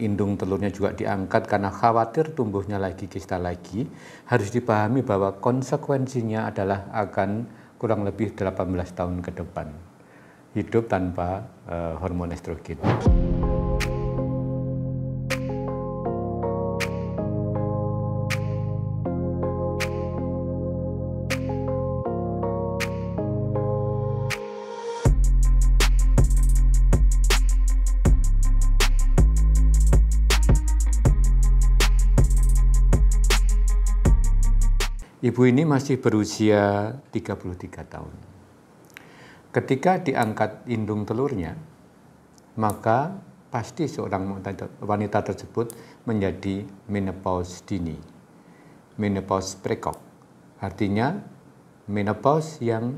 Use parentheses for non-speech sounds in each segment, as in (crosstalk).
indung telurnya juga diangkat karena khawatir tumbuhnya lagi kista lagi, harus dipahami bahwa konsekuensinya adalah akan kurang lebih 18 tahun ke depan hidup tanpa uh, hormon estrogen. Ibu ini masih berusia 33 tahun. Ketika diangkat indung telurnya, maka pasti seorang wanita tersebut menjadi menopause dini, menopause prekok. Artinya menopause yang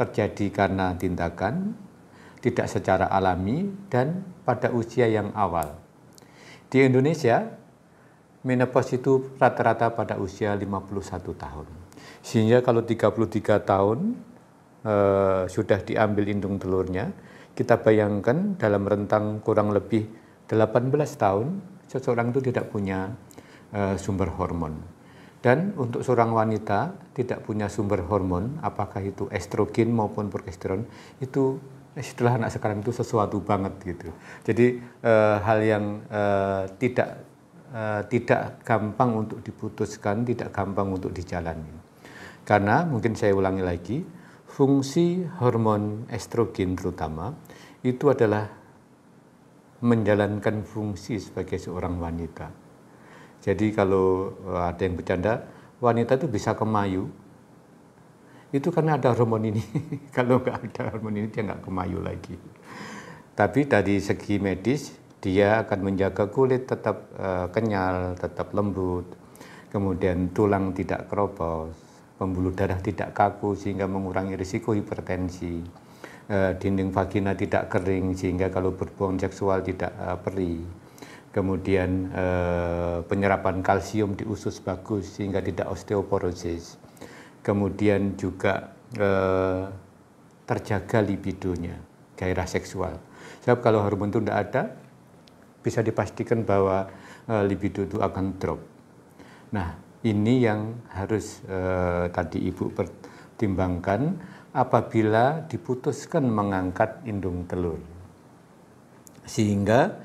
terjadi karena tindakan tidak secara alami dan pada usia yang awal. Di Indonesia, menopause itu rata-rata pada usia 51 tahun. Sehingga kalau 33 tahun e, sudah diambil indung telurnya, kita bayangkan dalam rentang kurang lebih 18 tahun seseorang itu tidak punya e, sumber hormon. Dan untuk seorang wanita tidak punya sumber hormon, apakah itu estrogen maupun progesteron, itu eh, setelah anak sekarang itu sesuatu banget gitu. Jadi e, hal yang e, tidak Eh, tidak gampang untuk diputuskan, tidak gampang untuk dijalani. Karena mungkin saya ulangi lagi, fungsi hormon estrogen terutama itu adalah menjalankan fungsi sebagai seorang wanita. Jadi kalau eh, ada yang bercanda, wanita itu bisa kemayu. Itu karena ada hormon ini. (laughs) kalau nggak ada hormon ini dia nggak kemayu lagi. Tapi dari segi medis dia akan menjaga kulit tetap uh, kenyal, tetap lembut, kemudian tulang tidak keropos, pembuluh darah tidak kaku sehingga mengurangi risiko hipertensi, uh, dinding vagina tidak kering sehingga kalau berbohong seksual tidak uh, perih, kemudian uh, penyerapan kalsium di usus bagus sehingga tidak osteoporosis, kemudian juga uh, terjaga libidonya, gairah seksual. Sebab kalau hormon itu tidak ada, bisa dipastikan bahwa uh, libido itu akan drop. Nah, ini yang harus uh, tadi Ibu pertimbangkan apabila diputuskan mengangkat indung telur. Sehingga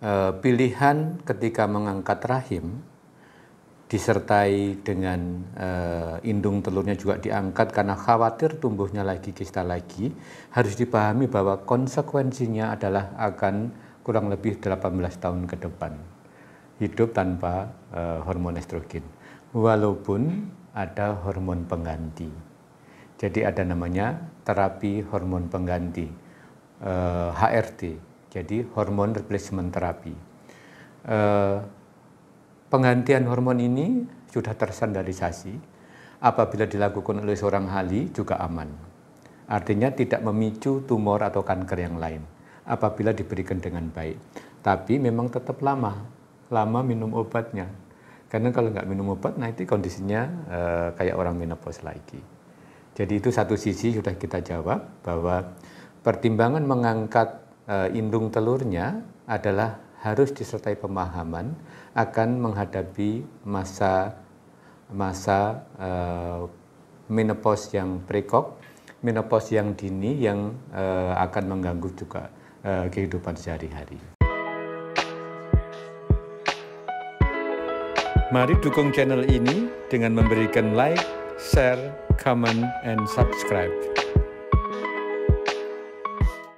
uh, pilihan ketika mengangkat rahim disertai dengan uh, indung telurnya juga diangkat karena khawatir tumbuhnya lagi kista lagi harus dipahami bahwa konsekuensinya adalah akan kurang lebih 18 tahun ke depan hidup tanpa uh, hormon estrogen walaupun ada hormon pengganti. Jadi ada namanya terapi hormon pengganti uh, eh, HRT. Jadi hormon replacement terapi. Uh, penggantian hormon ini sudah tersandarisasi Apabila dilakukan oleh seorang ahli juga aman. Artinya tidak memicu tumor atau kanker yang lain apabila diberikan dengan baik. Tapi memang tetap lama, lama minum obatnya. Karena kalau nggak minum obat, nanti kondisinya e, kayak orang menopause lagi. Jadi itu satu sisi sudah kita jawab bahwa pertimbangan mengangkat e, indung telurnya adalah harus disertai pemahaman akan menghadapi masa masa e, menopause yang prekok, menopause yang dini yang e, akan mengganggu juga Eh, kehidupan sehari-hari. Mari dukung channel ini dengan memberikan like, share, comment, and subscribe.